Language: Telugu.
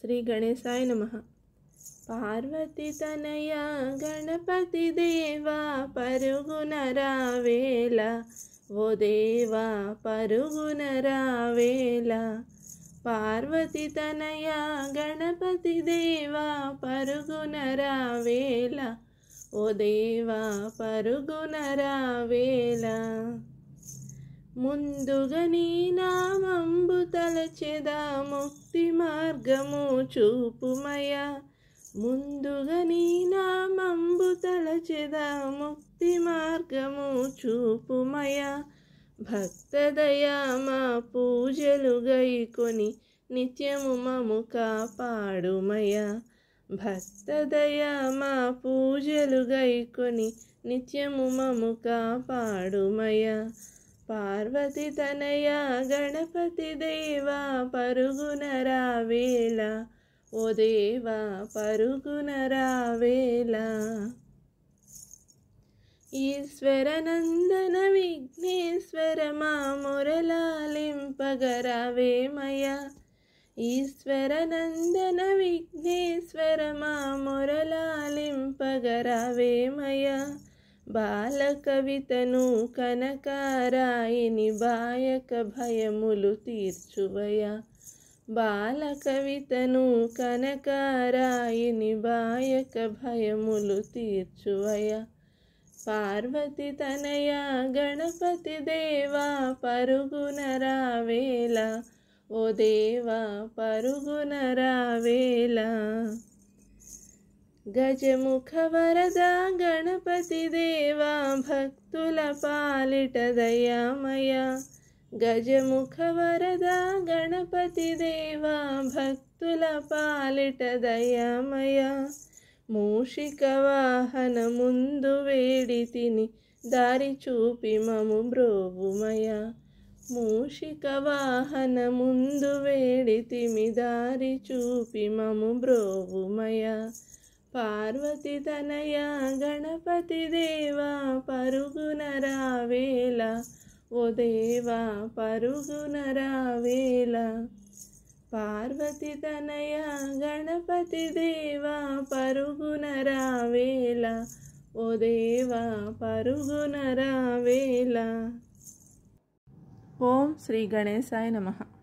श्री गणेशाय नमः पार्वती तनया गणपति देवा परुगुन रावेला वो देवा परुगुन रावेला पार्वती तनया गणपति देवा परुगुन रावेला ओ देवा परुगुन रावेला నీ నామంబు తలచెదా ముక్తి మార్గము చూపుమయ నీ నామంబు తలచెదా ముక్తి మార్గము చూపుమయ భక్తదయా మా పూజలు గైకొని నిత్యము మము కాపాడుమయ భక్తదయా మా పూజలు గైకొని నిత్యము మము కాపాడుమయ పార్వతి తనయ గణపతి దేవా పరుగున రావేళ ఓ దేవా పరుగున రావేళ ఈశ్వరనందన విఘ్నేశ్వర మా మురళాలింపగరావేమయ ఈశ్వరనందన విఘ్నేశ్వర మా మురళాలింపగరా బాల కవితను కనకారాయని బాయక భయములు తీర్చువయ బాల కవితను కనకారాయని బాయక భయములు తీర్చువయ పార్వతి తనయ గణపతి దేవా పరుగున రావేలా ఓ దేవా పరుగున రావేలా గజముఖ వరద గణపతి దేవా భక్తుల పాలిట దయామయ గజముఖ వరద గణపతి దేవా భక్తుల పాలిట దయామయ మూషిక వాహన ముందు వేడితిని దారి చూపి మము బ్రోవుమయ మూషిక వాహన ముందు వేడితిమి దారి చూపి మము బ్రోవుమయ పార్వతి తనయ గణపతి దేవా పరుగున రావేళ ఓ దేవా పరుగున రావేళ పార్వతి తనయ గణపతి దేవా పరుగున రావేళ ఓ దేవా పరుగున రావేళ ఓం శ్రీ గణేశాయ నమః